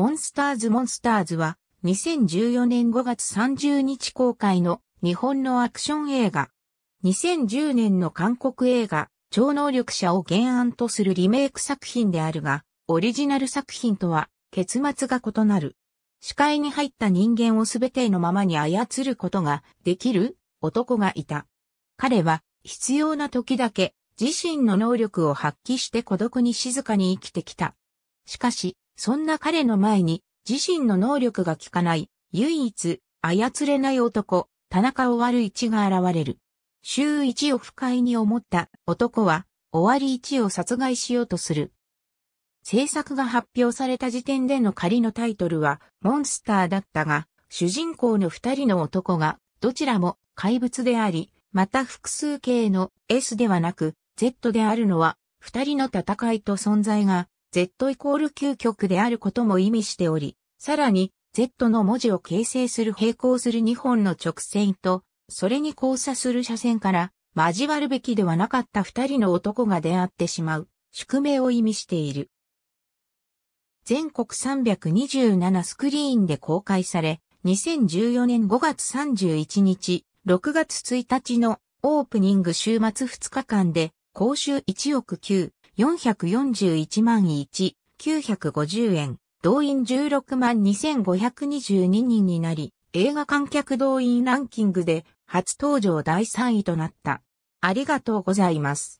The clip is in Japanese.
モンスターズ・モンスターズは2014年5月30日公開の日本のアクション映画。2010年の韓国映画、超能力者を原案とするリメイク作品であるが、オリジナル作品とは結末が異なる。視界に入った人間を全てのままに操ることができる男がいた。彼は必要な時だけ自身の能力を発揮して孤独に静かに生きてきた。しかし、そんな彼の前に、自身の能力が効かない、唯一、操れない男、田中終わる一が現れる。周一を不快に思った男は、終わり一を殺害しようとする。制作が発表された時点での仮のタイトルは、モンスターだったが、主人公の二人の男が、どちらも怪物であり、また複数形の S ではなく、Z であるのは、二人の戦いと存在が Z イコール究極であることも意味しており、さらに Z の文字を形成する並行する2本の直線と、それに交差する斜線から交わるべきではなかった二人の男が出会ってしまう宿命を意味している。全国327スクリーンで公開され、2014年5月31日、6月1日のオープニング週末2日間で、公衆1億9 441万1、950円、動員16万2522人になり、映画観客動員ランキングで初登場第3位となった。ありがとうございます。